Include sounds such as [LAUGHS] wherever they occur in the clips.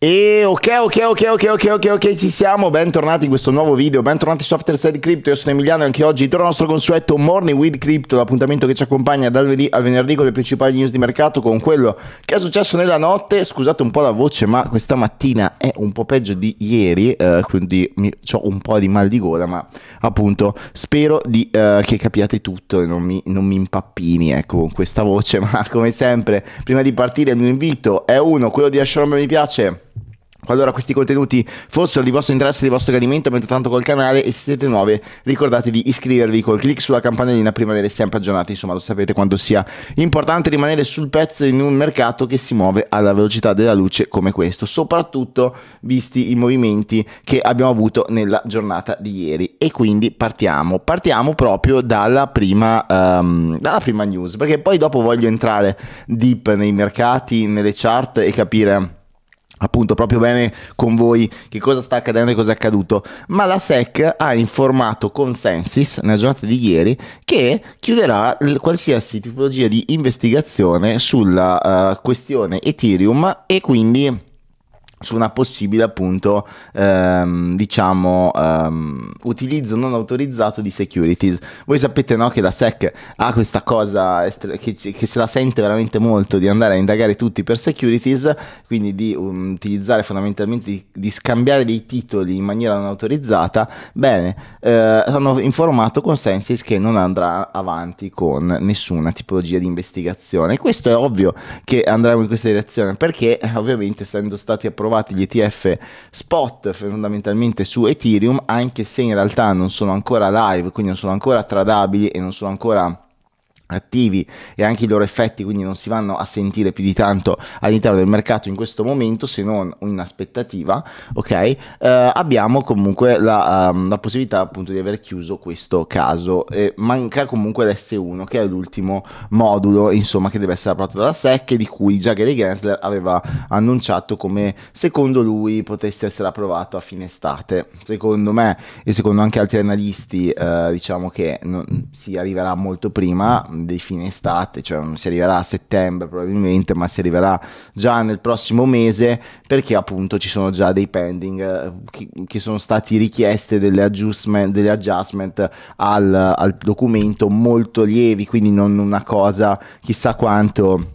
E ok, ok, ok, ok, ok, ok, ok, ci siamo, bentornati in questo nuovo video, bentornati su After Side Crypto, io sono Emiliano e anche oggi torno al nostro consueto Morning with Crypto, l'appuntamento che ci accompagna dal lunedì al venerdì con le principali news di mercato, con quello che è successo nella notte, scusate un po' la voce ma questa mattina è un po' peggio di ieri, eh, quindi mi, ho un po' di mal di gola, ma appunto spero di, eh, che capiate tutto e non mi, non mi impappini ecco, con questa voce, [LAUGHS] ma come sempre, prima di partire il mio invito è uno, quello di lasciare un mi piace Qualora questi contenuti fossero di vostro interesse e di vostro gradimento, mentre tanto col canale e se siete nuovi ricordate di iscrivervi col clic sulla campanellina prima di essere sempre aggiornati. Insomma, lo sapete quanto sia importante rimanere sul pezzo in un mercato che si muove alla velocità della luce come questo, soprattutto visti i movimenti che abbiamo avuto nella giornata di ieri. E quindi partiamo, partiamo proprio dalla prima, um, dalla prima news, perché poi dopo voglio entrare deep nei mercati, nelle chart e capire appunto proprio bene con voi che cosa sta accadendo e cosa è accaduto, ma la SEC ha informato Consensus nella giornata di ieri che chiuderà qualsiasi tipologia di investigazione sulla uh, questione Ethereum e quindi su una possibile appunto ehm, diciamo ehm, utilizzo non autorizzato di securities voi sapete no che la SEC ha questa cosa estre- che, che, se la sente veramente molto di andare a indagare tutti per securities quindi di um, utilizzare fondamentalmente di, di, scambiare dei titoli in maniera non autorizzata bene eh, hanno informato Consensus che non andrà avanti con nessuna tipologia di investigazione questo è ovvio che andremo in questa direzione perché ovviamente essendo stati approvati approvati gli ETF spot fondamentalmente su Ethereum, anche se in realtà non sono ancora live, quindi non sono ancora tradabili e non sono ancora attivi e anche i loro effetti quindi non si vanno a sentire più di tanto all'interno del mercato in questo momento se non in aspettativa ok eh, abbiamo comunque la, um, la, possibilità appunto di aver chiuso questo caso e manca comunque l'S1 che è l'ultimo modulo insomma che deve essere approvato dalla SEC di cui già Gary Gensler aveva annunciato come secondo lui potesse essere approvato a fine estate secondo me e secondo anche altri analisti eh, diciamo che non, si arriverà molto prima di fine estate, cioè non si arriverà a settembre probabilmente, ma si arriverà già nel prossimo mese perché appunto ci sono già dei pending eh, che, che sono stati richieste delle adjustment, degli adjustment al, al documento molto lievi, quindi non una cosa chissà quanto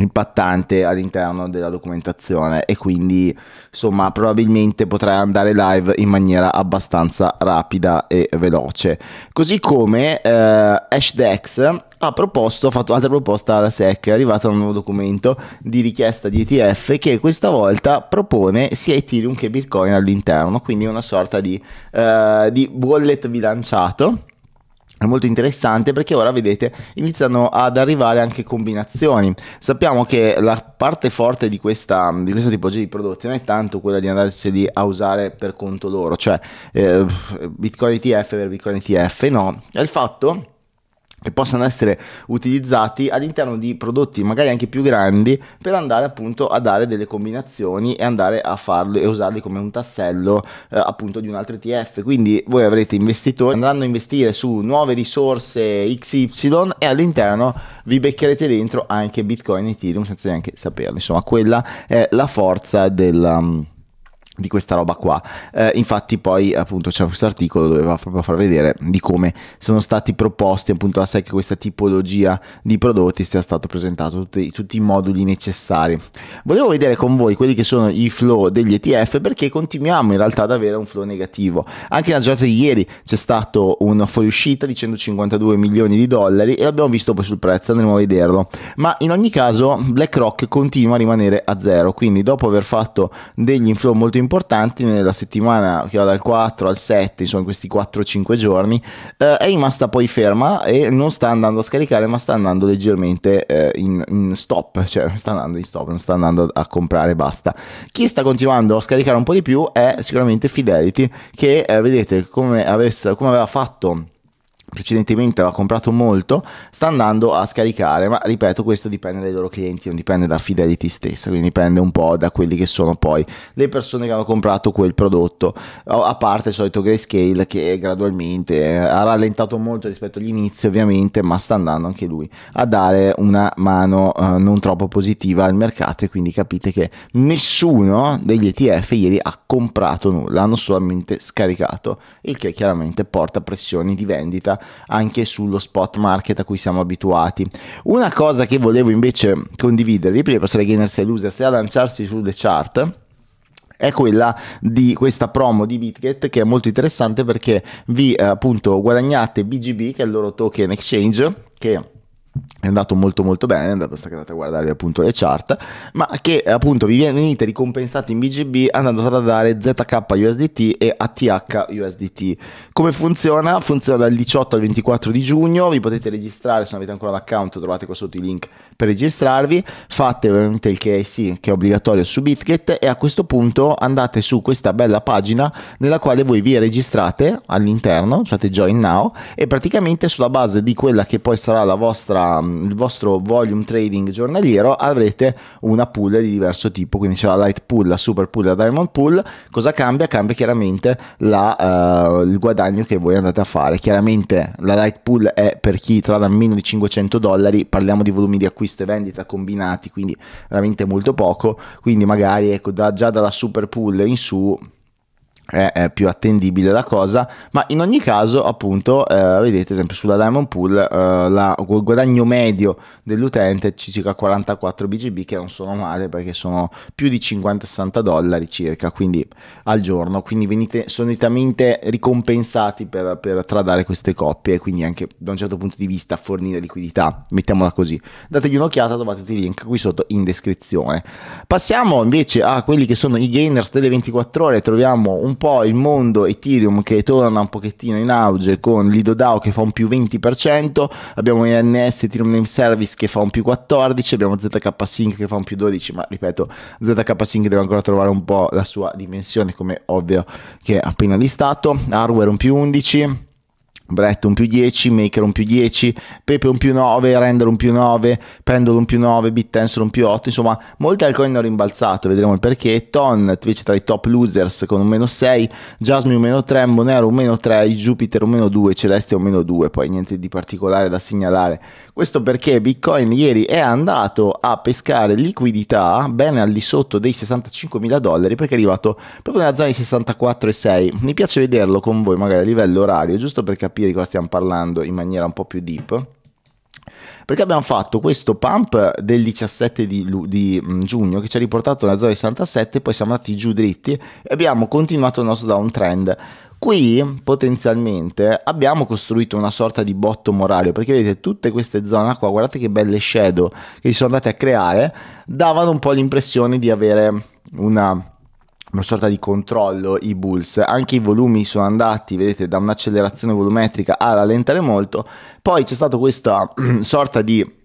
impattante all'interno della documentazione e quindi insomma probabilmente potrai andare live in maniera abbastanza rapida e veloce così come eh, Hashdex ha proposto, ha fatto un'altra proposta alla SEC, è arrivato un nuovo documento di richiesta di ETF che questa volta propone sia Ethereum che Bitcoin all'interno, quindi una sorta di, eh, di wallet bilanciato è molto interessante perché ora vedete iniziano ad arrivare anche combinazioni sappiamo che la parte forte di questa, di questa tipologia di prodotti non è tanto quella di andarseli a usare per conto loro cioè eh, bitcoin ETF per bitcoin ETF no è il fatto che possano essere utilizzati all'interno di prodotti magari anche più grandi per andare appunto a dare delle combinazioni e andare a farlo e usarli come un tassello eh, appunto di un altro ETF quindi voi avrete investitori andranno a investire su nuove risorse XY e all'interno vi beccherete dentro anche Bitcoin e Ethereum senza neanche saperlo insomma quella è la forza del mm, di questa roba qua. Eh, infatti poi appunto c'è questo articolo dove va proprio a far vedere di come sono stati proposti appunto la sé questa tipologia di prodotti sia stato presentato, tutti, tutti, i moduli necessari. Volevo vedere con voi quelli che sono i flow degli ETF perché continuiamo in realtà ad avere un flow negativo. Anche nella giornata di ieri c'è stato una fuoriuscita di 152 milioni di dollari e l'abbiamo visto poi sul prezzo, andremo a vederlo. Ma in ogni caso BlackRock continua a rimanere a zero, quindi dopo aver fatto degli inflow molto importanti importanti nella settimana che va dal 4 al 7, insomma questi 4-5 giorni, eh, è rimasta poi ferma e non sta andando a scaricare ma sta andando leggermente eh, in, in, stop, cioè sta andando in stop, non sta andando a comprare, basta. Chi sta continuando a scaricare un po' di più è sicuramente Fidelity che eh, vedete come, avesse, come aveva fatto precedentemente aveva comprato molto, sta andando a scaricare, ma ripeto questo dipende dai loro clienti, non dipende da Fidelity stessa, quindi dipende un po' da quelli che sono poi le persone che hanno comprato quel prodotto, a parte il solito grayscale che gradualmente eh, ha rallentato molto rispetto agli inizi ovviamente, ma sta andando anche lui a dare una mano eh, non troppo positiva al mercato e quindi capite che nessuno degli ETF ieri ha comprato nulla, hanno solamente scaricato, il che chiaramente porta pressioni di vendita anche sullo spot market a cui siamo abituati. Una cosa che volevo invece condividervi prima di passare ai gainers e losers e a lanciarsi sulle chart è quella di questa promo di Bitget che è molto interessante perché vi eh, appunto guadagnate BGB che è il loro token exchange che è andato molto molto bene, basta che andate a guardare appunto le chart, ma che appunto vi venite ricompensati in BGB andando a tradare ZK USDT e ATH USDT. Come funziona? Funziona dal 18 al 24 di giugno, vi potete registrare se non avete ancora l'account, trovate qua sotto i link per registrarvi, fate ovviamente il KIC che è obbligatorio su Bitget e a questo punto andate su questa bella pagina nella quale voi vi registrate all'interno, fate join now e praticamente sulla base di quella che poi sarà la vostra vostra, mm, il vostro volume trading giornaliero avrete una pool di diverso tipo, quindi c'è la light pool, la super pool, la diamond pool. Cosa cambia? Cambia chiaramente la, uh, il guadagno che voi andate a fare. Chiaramente la light pool è per chi trada meno di 500 dollari, parliamo di volumi di acquisto e vendita combinati, quindi veramente molto poco, quindi magari ecco, da, già dalla super pool in su è, più attendibile la cosa, ma in ogni caso, appunto, eh, vedete, esempio sulla Diamond Pool, eh, il guadagno medio dell'utente è circa 44 BGB, che non sono male perché sono più di 50-60 dollari circa, quindi al giorno, quindi venite solitamente ricompensati per, per tradare queste coppie e quindi anche da un certo punto di vista fornire liquidità, mettiamola così. Dategli un'occhiata, trovate tutti i link qui sotto in descrizione. Passiamo invece a quelli che sono i gainers delle 24 ore, troviamo un po' il mondo Ethereum che torna un pochettino in auge con Lido DAO che fa un più 20%, abbiamo INS Ethereum Name Service che fa un più 14, abbiamo ZK Sync che fa un più 12, ma ripeto, ZK Sync deve ancora trovare un po' la sua dimensione come ovvio che è appena listato, hardware un più 11 Brett un più 10, Maker un più 10, Pepe un più 9, Render un più 9, Pendle un più 9, BitTensor un più 8, insomma molte alcune hanno rimbalzato, vedremo il perché, Ton invece tra i top losers con un meno 6, Jasmine un meno 3, Monero un meno 3, Jupiter un meno 2, Celeste un meno 2, poi niente di particolare da segnalare. Questo perché Bitcoin ieri è andato a pescare liquidità bene al di sotto dei 65 mila dollari perché è arrivato proprio nella zona di 64,6, mi piace vederlo con voi magari a livello orario, giusto per capire capire di cosa stiamo parlando in maniera un po' più deep perché abbiamo fatto questo pump del 17 di, di mm, giugno che ci ha riportato nella zona 67 poi siamo andati giù dritti e abbiamo continuato il nostro downtrend Qui potenzialmente abbiamo costruito una sorta di botto morale perché vedete tutte queste zone qua, guardate che belle shadow che si sono andate a creare, davano un po' l'impressione di avere una una sorta di controllo i bulls, anche i volumi sono andati, vedete, da un'accelerazione volumetrica a rallentare molto, poi c'è stato questa [CLEARS THROAT] sorta di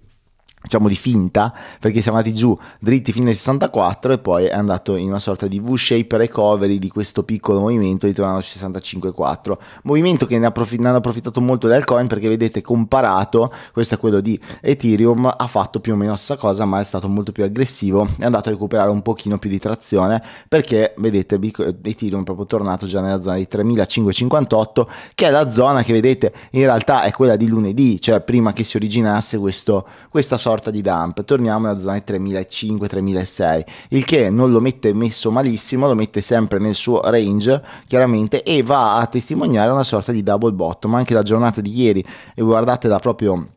diciamo di finta perché siamo andati giù dritti fino al 64 e poi è andato in una sorta di V-shape recovery di questo piccolo movimento ritornando al 65.4 movimento che ne, approf- ne hanno approfittato molto del coin perché vedete comparato questo è quello di Ethereum ha fatto più o meno la stessa cosa ma è stato molto più aggressivo è andato a recuperare un pochino più di trazione perché vedete Ethereum è proprio tornato già nella zona di 3558 che è la zona che vedete in realtà è quella di lunedì cioè prima che si originasse questo, questa sorta sorta di dump, torniamo alla zona di 3.500-3.600, il che non lo mette messo malissimo, lo mette sempre nel suo range chiaramente e va a testimoniare una sorta di double bottom, anche la giornata di ieri e guardatela proprio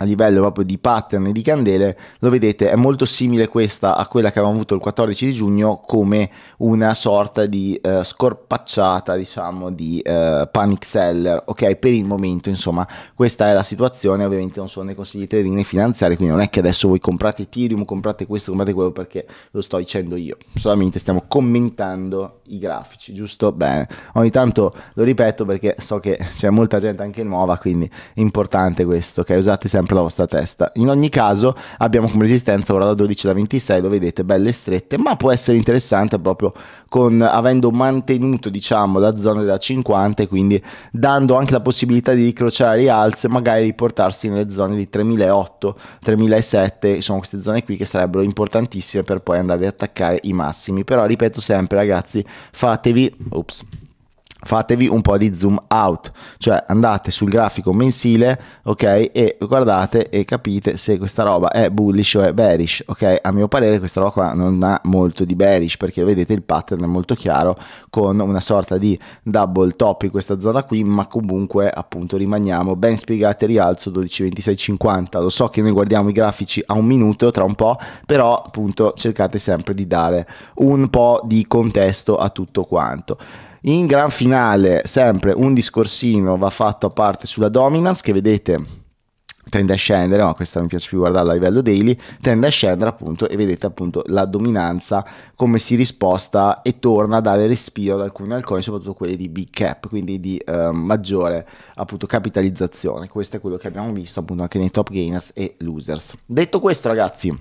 a livello proprio di pattern e di candele, lo vedete, è molto simile questa a quella che avevamo avuto il 14 di giugno come una sorta di eh, scorpacciata, diciamo, di eh, panic seller, ok? Per il momento, insomma, questa è la situazione, ovviamente non sono nei consigli di trading né finanziari, quindi non è che adesso voi comprate Ethereum, comprate questo, comprate quello, perché lo sto dicendo io, solamente stiamo commentando i grafici, giusto? Bene, ogni tanto lo ripeto perché so che c'è molta gente anche nuova, quindi è importante questo, ok? Usate sempre sempre la vostra testa. In ogni caso abbiamo come resistenza ora la 12 da 26, lo vedete belle strette, ma può essere interessante proprio con, avendo mantenuto diciamo la zona della 50 e quindi dando anche la possibilità di ricrociare rialzi e magari riportarsi nelle zone di 3008, 3007, sono queste zone qui che sarebbero importantissime per poi andare ad attaccare i massimi. Però ripeto sempre ragazzi, fatevi... ups fatevi un po' di zoom out, cioè andate sul grafico mensile, ok, e guardate e capite se questa roba è bullish o è bearish, ok? A mio parere questa roba qua non ha molto di bearish perché vedete il pattern è molto chiaro con una sorta di double top in questa zona qui, ma comunque appunto rimaniamo ben spiegati rialzo 12.26.50. Lo so che noi guardiamo i grafici a un minuto tra un po', però appunto cercate sempre di dare un po' di contesto a tutto quanto. In gran finale, sempre un discorsino va fatto a parte sulla dominance che vedete tende a scendere, ma questa mi piace più guardarla a livello daily, tende a scendere appunto e vedete appunto la dominanza come si risposta e torna a dare respiro ad alcuni alcuni, soprattutto quelli di big cap, quindi di eh, maggiore appunto capitalizzazione. Questo è quello che abbiamo visto appunto anche nei top gainers e losers. Detto questo ragazzi,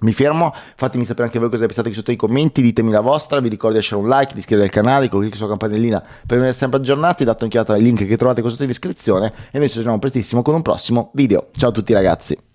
mi fermo, fatemi sapere anche voi cosa pensate qui sotto nei commenti, ditemi la vostra, vi ricordo di lasciare un like, di iscrivervi al canale, con clic sulla campanellina per rimanere sempre aggiornati, date un'occhiata ai link che trovate qui sotto in descrizione e noi ci vediamo prestissimo con un prossimo video. Ciao a tutti ragazzi!